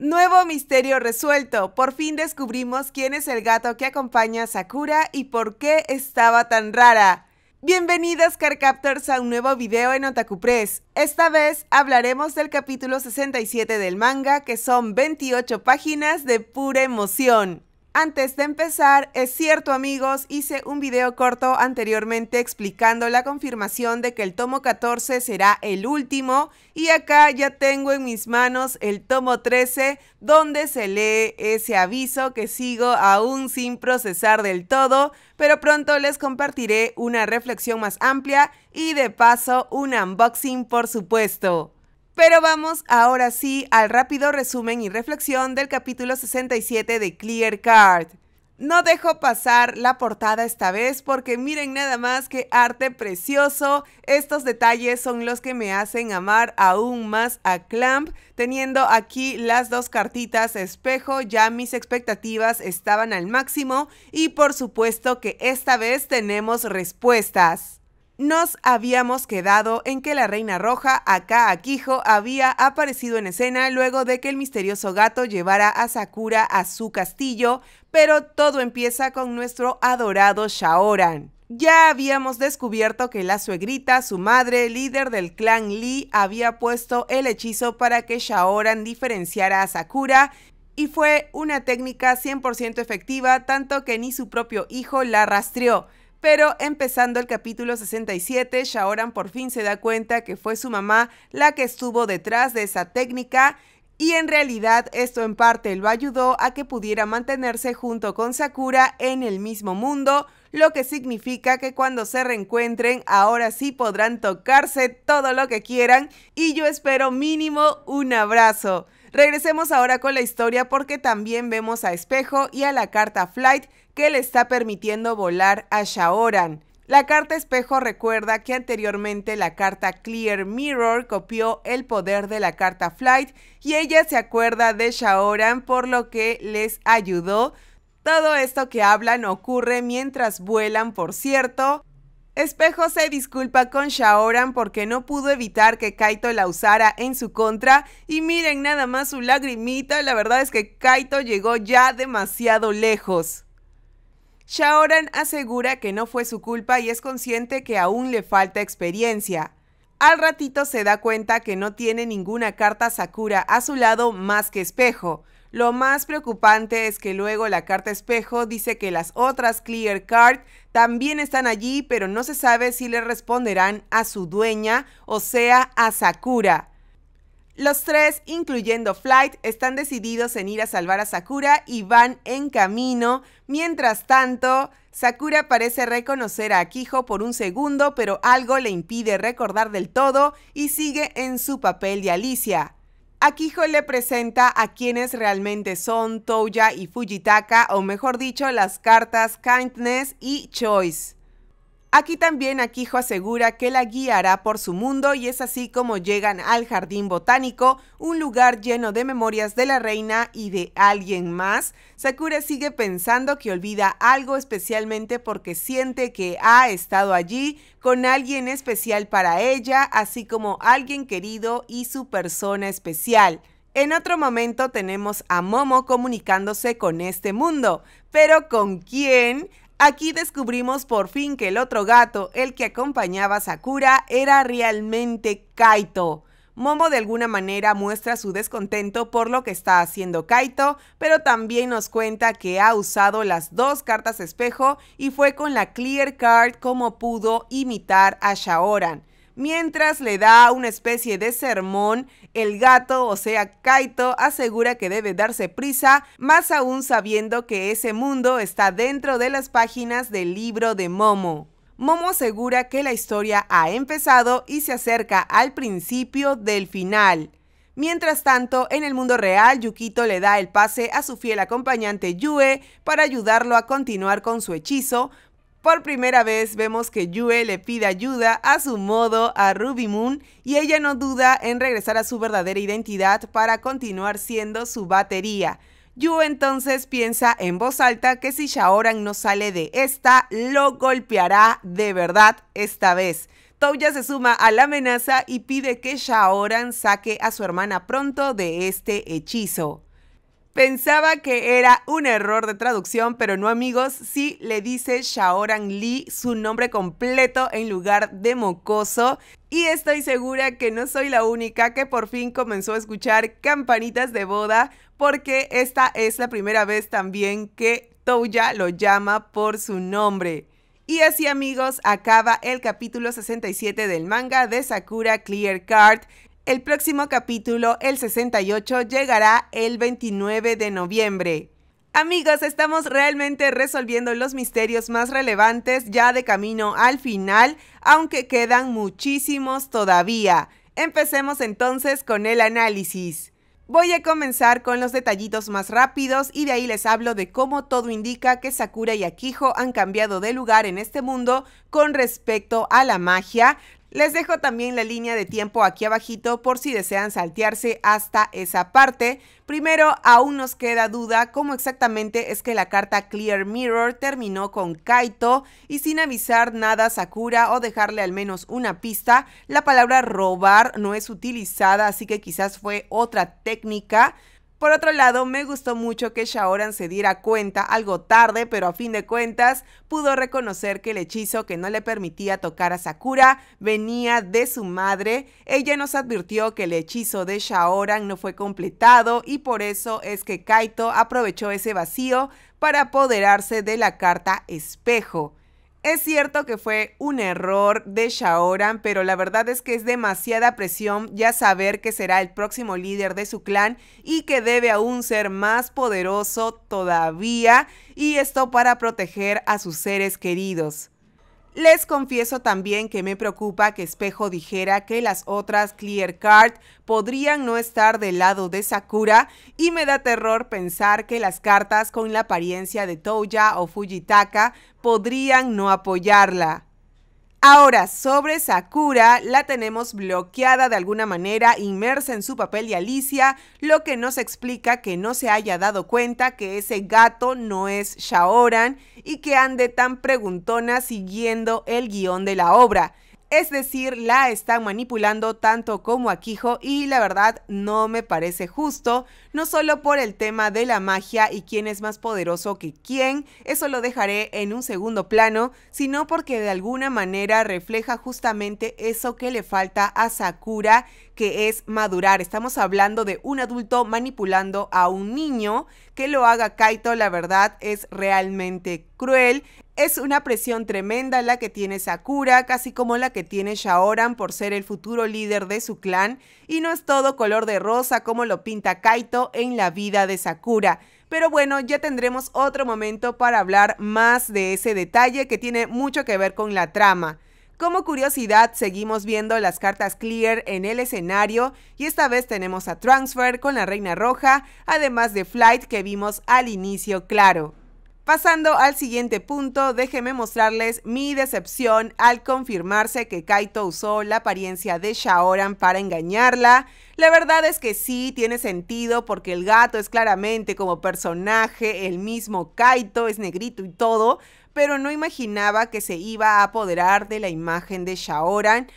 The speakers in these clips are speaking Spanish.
Nuevo misterio resuelto. Por fin descubrimos quién es el gato que acompaña a Sakura y por qué estaba tan rara. Bienvenidos Carcaptors a un nuevo video en Otaku Press. Esta vez hablaremos del capítulo 67 del manga, que son 28 páginas de pura emoción. Antes de empezar, es cierto amigos, hice un video corto anteriormente explicando la confirmación de que el tomo 14 será el último y acá ya tengo en mis manos el tomo 13 donde se lee ese aviso que sigo aún sin procesar del todo, pero pronto les compartiré una reflexión más amplia y de paso un unboxing por supuesto. Pero vamos ahora sí al rápido resumen y reflexión del capítulo 67 de Clear Card. No dejo pasar la portada esta vez porque miren nada más que arte precioso. Estos detalles son los que me hacen amar aún más a Clamp. Teniendo aquí las dos cartitas espejo, ya mis expectativas estaban al máximo y por supuesto que esta vez tenemos respuestas. Nos habíamos quedado en que la reina roja, Aka Akijo, había aparecido en escena luego de que el misterioso gato llevara a Sakura a su castillo, pero todo empieza con nuestro adorado Shaoran. Ya habíamos descubierto que la suegrita, su madre, líder del clan Lee, había puesto el hechizo para que Shaoran diferenciara a Sakura y fue una técnica 100% efectiva, tanto que ni su propio hijo la rastreó. Pero empezando el capítulo 67, Shaoran por fin se da cuenta que fue su mamá la que estuvo detrás de esa técnica y en realidad esto en parte lo ayudó a que pudiera mantenerse junto con Sakura en el mismo mundo, lo que significa que cuando se reencuentren ahora sí podrán tocarse todo lo que quieran y yo espero mínimo un abrazo. Regresemos ahora con la historia porque también vemos a Espejo y a la carta Flight que le está permitiendo volar a Shaoran. La carta espejo recuerda que anteriormente la carta Clear Mirror copió el poder de la carta Flight y ella se acuerda de Shaoran por lo que les ayudó. Todo esto que hablan ocurre mientras vuelan, por cierto. Espejo se disculpa con Shaoran porque no pudo evitar que Kaito la usara en su contra y miren nada más su lagrimita, la verdad es que Kaito llegó ya demasiado lejos. Shaoran asegura que no fue su culpa y es consciente que aún le falta experiencia. Al ratito se da cuenta que no tiene ninguna carta Sakura a su lado más que espejo. Lo más preocupante es que luego la carta espejo dice que las otras Clear Card también están allí, pero no se sabe si le responderán a su dueña, o sea, a Sakura. Los tres, incluyendo Flight, están decididos en ir a salvar a Sakura y van en camino. Mientras tanto, Sakura parece reconocer a Akijo por un segundo, pero algo le impide recordar del todo y sigue en su papel de Alicia. Akijo le presenta a quienes realmente son Toya y Fujitaka, o mejor dicho, las cartas Kindness y Choice. Aquí también Akijo asegura que la guiará por su mundo y es así como llegan al jardín botánico, un lugar lleno de memorias de la reina y de alguien más. Sakura sigue pensando que olvida algo especialmente porque siente que ha estado allí con alguien especial para ella, así como alguien querido y su persona especial. En otro momento tenemos a Momo comunicándose con este mundo, pero ¿con quién? Aquí descubrimos por fin que el otro gato, el que acompañaba a Sakura, era realmente Kaito. Momo de alguna manera muestra su descontento por lo que está haciendo Kaito, pero también nos cuenta que ha usado las dos cartas espejo y fue con la Clear Card como pudo imitar a Shaoran mientras le da una especie de sermón, el gato, o sea, Kaito, asegura que debe darse prisa, más aún sabiendo que ese mundo está dentro de las páginas del libro de Momo. Momo asegura que la historia ha empezado y se acerca al principio del final. Mientras tanto, en el mundo real, Yukito le da el pase a su fiel acompañante Yue para ayudarlo a continuar con su hechizo, por primera vez vemos que Yue le pide ayuda a su modo a Ruby Moon y ella no duda en regresar a su verdadera identidad para continuar siendo su batería. Yue entonces piensa en voz alta que si Shaoran no sale de esta, lo golpeará de verdad esta vez. Touya se suma a la amenaza y pide que Shaoran saque a su hermana pronto de este hechizo. Pensaba que era un error de traducción, pero no amigos, sí le dice Shaoran Lee su nombre completo en lugar de mocoso. Y estoy segura que no soy la única que por fin comenzó a escuchar campanitas de boda, porque esta es la primera vez también que Touya lo llama por su nombre. Y así amigos, acaba el capítulo 67 del manga de Sakura Clear Card. El próximo capítulo, el 68, llegará el 29 de noviembre. Amigos, estamos realmente resolviendo los misterios más relevantes ya de camino al final, aunque quedan muchísimos todavía. Empecemos entonces con el análisis. Voy a comenzar con los detallitos más rápidos y de ahí les hablo de cómo todo indica que Sakura y Akiho han cambiado de lugar en este mundo con respecto a la magia, les dejo también la línea de tiempo aquí abajito por si desean saltearse hasta esa parte. Primero, aún nos queda duda cómo exactamente es que la carta Clear Mirror terminó con Kaito y sin avisar nada a Sakura o dejarle al menos una pista, la palabra robar no es utilizada, así que quizás fue otra técnica. Por otro lado, me gustó mucho que Shaoran se diera cuenta, algo tarde, pero a fin de cuentas, pudo reconocer que el hechizo que no le permitía tocar a Sakura venía de su madre. Ella nos advirtió que el hechizo de Shaoran no fue completado y por eso es que Kaito aprovechó ese vacío para apoderarse de la carta espejo. Es cierto que fue un error de Shaoran, pero la verdad es que es demasiada presión ya saber que será el próximo líder de su clan y que debe aún ser más poderoso todavía, y esto para proteger a sus seres queridos. Les confieso también que me preocupa que Espejo dijera que las otras Clear Card podrían no estar del lado de Sakura y me da terror pensar que las cartas con la apariencia de Toya o Fujitaka podrían no apoyarla. Ahora, sobre Sakura, la tenemos bloqueada de alguna manera, inmersa en su papel y Alicia, lo que nos explica que no se haya dado cuenta que ese gato no es Shaoran y que ande tan preguntona siguiendo el guión de la obra. Es decir, la están manipulando tanto como a Kijo y la verdad no me parece justo, no solo por el tema de la magia y quién es más poderoso que quién, eso lo dejaré en un segundo plano, sino porque de alguna manera refleja justamente eso que le falta a Sakura, que es madurar. Estamos hablando de un adulto manipulando a un niño, que lo haga Kaito la verdad es realmente cruel. Es una presión tremenda la que tiene Sakura, casi como la que tiene Shaoran por ser el futuro líder de su clan, y no es todo color de rosa como lo pinta Kaito en la vida de Sakura. Pero bueno, ya tendremos otro momento para hablar más de ese detalle que tiene mucho que ver con la trama. Como curiosidad, seguimos viendo las cartas Clear en el escenario y esta vez tenemos a Transfer con la Reina Roja, además de Flight que vimos al inicio claro. Pasando al siguiente punto, déjenme mostrarles mi decepción al confirmarse que Kaito usó la apariencia de Shaoran para engañarla. La verdad es que sí, tiene sentido porque el gato es claramente como personaje, el mismo Kaito es negrito y todo, pero no imaginaba que se iba a apoderar de la imagen de Shaoran.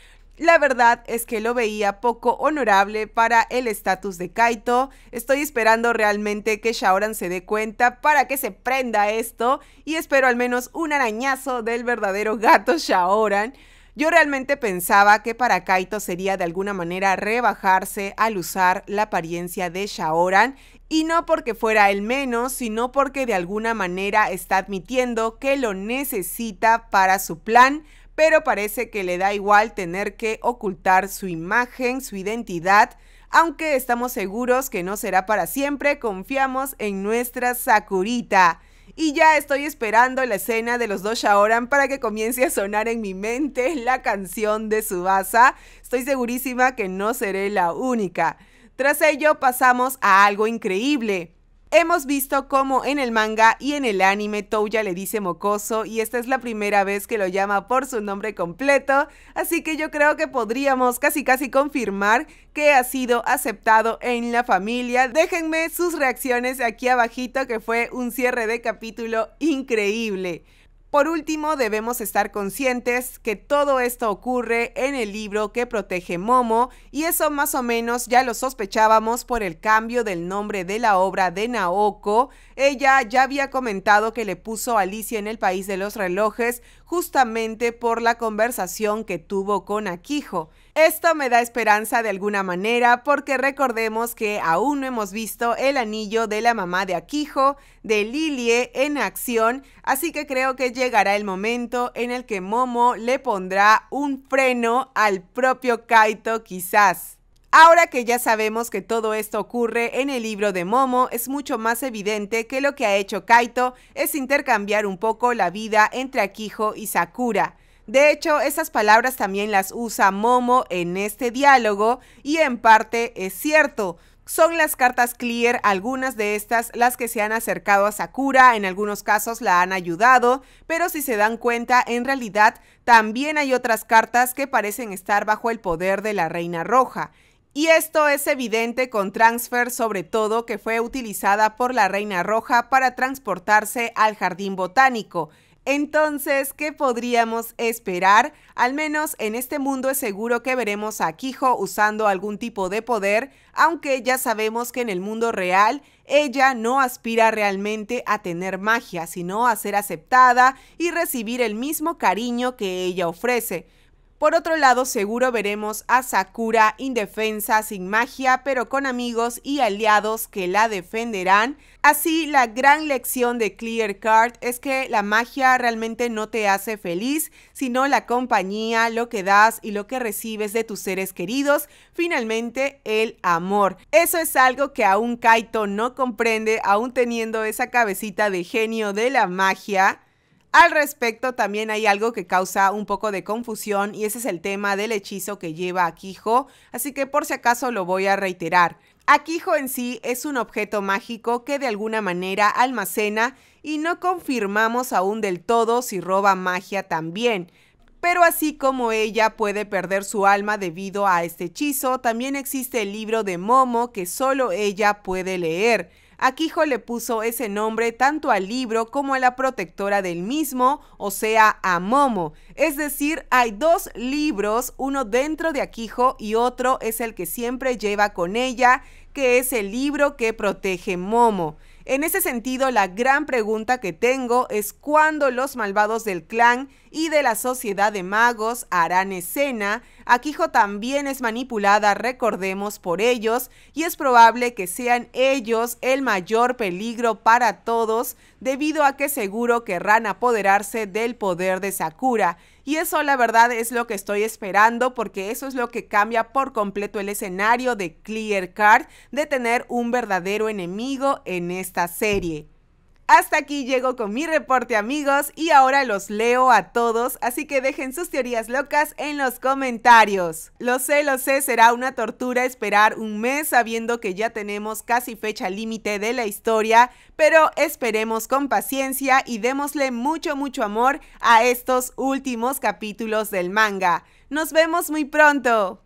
La verdad es que lo veía poco honorable para el estatus de Kaito. Estoy esperando realmente que Shaoran se dé cuenta para que se prenda esto y espero al menos un arañazo del verdadero gato Shaoran. Yo realmente pensaba que para Kaito sería de alguna manera rebajarse al usar la apariencia de Shaoran, y no porque fuera el menos, sino porque de alguna manera está admitiendo que lo necesita para su plan, pero parece que le da igual tener que ocultar su imagen, su identidad, aunque estamos seguros que no será para siempre, confiamos en nuestra Sakurita. Y ya estoy esperando la escena de los dos Shaoran para que comience a sonar en mi mente la canción de Subasa. Estoy segurísima que no seré la única. Tras ello pasamos a algo increíble. Hemos visto cómo en el manga y en el anime Touya le dice mocoso y esta es la primera vez que lo llama por su nombre completo, así que yo creo que podríamos casi casi confirmar que ha sido aceptado en la familia. Déjenme sus reacciones aquí abajito que fue un cierre de capítulo increíble. Por último, debemos estar conscientes que todo esto ocurre en el libro que protege Momo y eso más o menos ya lo sospechábamos por el cambio del nombre de la obra de Naoko. Ella ya había comentado que le puso Alicia en el País de los Relojes justamente por la conversación que tuvo con Akiho, Esto me da esperanza de alguna manera porque recordemos que aún no hemos visto el anillo de la mamá de Akiho, de Lilie, en acción, así que creo que llegará el momento en el que Momo le pondrá un freno al propio Kaito quizás. Ahora que ya sabemos que todo esto ocurre en el libro de Momo, es mucho más evidente que lo que ha hecho Kaito es intercambiar un poco la vida entre Akiho y Sakura. De hecho, esas palabras también las usa Momo en este diálogo y en parte es cierto. Son las cartas clear, algunas de estas las que se han acercado a Sakura, en algunos casos la han ayudado, pero si se dan cuenta, en realidad también hay otras cartas que parecen estar bajo el poder de la Reina Roja. Y esto es evidente con Transfer, sobre todo que fue utilizada por la Reina Roja para transportarse al Jardín Botánico. Entonces, ¿qué podríamos esperar? Al menos en este mundo es seguro que veremos a Kijo usando algún tipo de poder, aunque ya sabemos que en el mundo real ella no aspira realmente a tener magia, sino a ser aceptada y recibir el mismo cariño que ella ofrece. Por otro lado, seguro veremos a Sakura indefensa, sin magia, pero con amigos y aliados que la defenderán. Así, la gran lección de Clear Card es que la magia realmente no te hace feliz, sino la compañía, lo que das y lo que recibes de tus seres queridos, finalmente el amor. Eso es algo que aún Kaito no comprende, aún teniendo esa cabecita de genio de la magia. Al respecto, también hay algo que causa un poco de confusión y ese es el tema del hechizo que lleva Akijo, así que por si acaso lo voy a reiterar. Akijo en sí es un objeto mágico que de alguna manera almacena y no confirmamos aún del todo si roba magia también. Pero así como ella puede perder su alma debido a este hechizo, también existe el libro de Momo que solo ella puede leer. Akiho le puso ese nombre tanto al libro como a la protectora del mismo, o sea, a Momo. Es decir, hay dos libros, uno dentro de Aquijo y otro es el que siempre lleva con ella, que es el libro que protege Momo. En ese sentido, la gran pregunta que tengo es cuándo los malvados del clan y de la sociedad de magos harán escena. Akijo también es manipulada, recordemos, por ellos, y es probable que sean ellos el mayor peligro para todos, debido a que seguro querrán apoderarse del poder de Sakura. Y eso la verdad es lo que estoy esperando porque eso es lo que cambia por completo el escenario de Clear Card de tener un verdadero enemigo en esta serie. Hasta aquí llego con mi reporte amigos y ahora los leo a todos, así que dejen sus teorías locas en los comentarios. Lo sé, lo sé, será una tortura esperar un mes sabiendo que ya tenemos casi fecha límite de la historia, pero esperemos con paciencia y démosle mucho, mucho amor a estos últimos capítulos del manga. Nos vemos muy pronto.